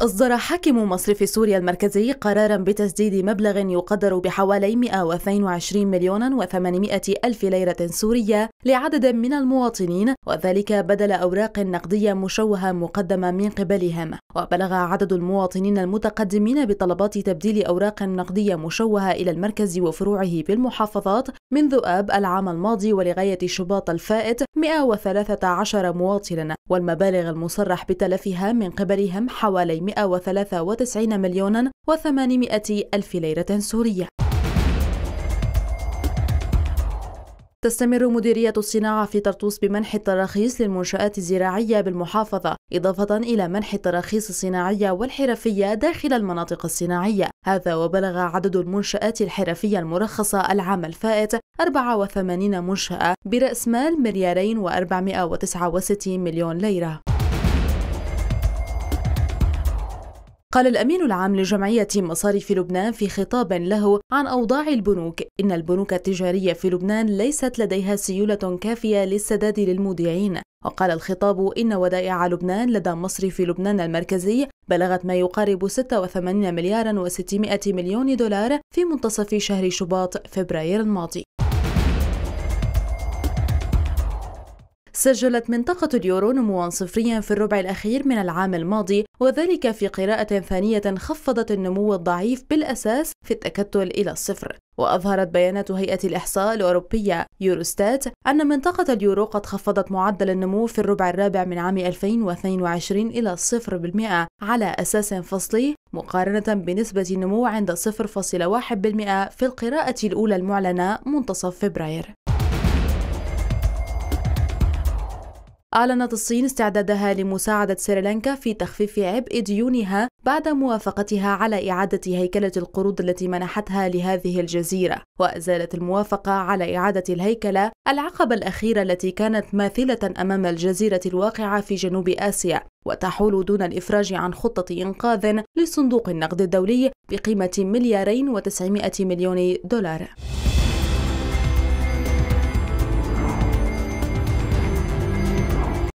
أصدر حاكم مصرف سوريا المركزي قرارا بتسديد مبلغ يقدر بحوالي 122 مليون و800 ألف ليرة سورية لعدد من المواطنين وذلك بدل أوراق نقدية مشوهة مقدمة من قبلهم وبلغ عدد المواطنين المتقدمين بطلبات تبديل أوراق نقدية مشوهة إلى المركز وفروعه بالمحافظات منذ آب العام الماضي ولغاية شباط الفائت 113 مواطنا والمبالغ المصرح بتلفها من قبلهم حوالي 193 مليون و800 ألف ليرة سورية تستمر مديرية الصناعة في طرطوس بمنح التراخيص للمنشآت الزراعية بالمحافظة إضافة إلى منح التراخيص الصناعية والحرفية داخل المناطق الصناعية هذا وبلغ عدد المنشآت الحرفية المرخصة العام الفائت 84 منشأة برأس مال مليارين و469 مليون ليرة قال الأمين العام لجمعية مصارف لبنان في خطاب له عن أوضاع البنوك إن البنوك التجارية في لبنان ليست لديها سيولة كافية للسداد للمودعين وقال الخطاب إن ودائع لبنان لدى مصرف لبنان المركزي بلغت ما يقارب 86 مليار و600 مليون دولار في منتصف شهر شباط فبراير الماضي سجلت منطقة اليورو نموا صفريا في الربع الأخير من العام الماضي وذلك في قراءة ثانية خفضت النمو الضعيف بالأساس في التكتل إلى الصفر وأظهرت بيانات هيئة الإحصاء الأوروبية يوروستات أن منطقة اليورو قد خفضت معدل النمو في الربع الرابع من عام 2022 إلى 0% على أساس فصلي مقارنة بنسبة النمو عند 0.1% في القراءة الأولى المعلنة منتصف فبراير أعلنت الصين استعدادها لمساعدة سريلانكا في تخفيف عبء ديونها بعد موافقتها على إعادة هيكلة القروض التي منحتها لهذه الجزيرة وأزالت الموافقة على إعادة الهيكلة العقبة الأخيرة التي كانت ماثلة أمام الجزيرة الواقعة في جنوب آسيا وتحول دون الإفراج عن خطة إنقاذ لصندوق النقد الدولي بقيمة مليارين وتسعمائة مليون دولار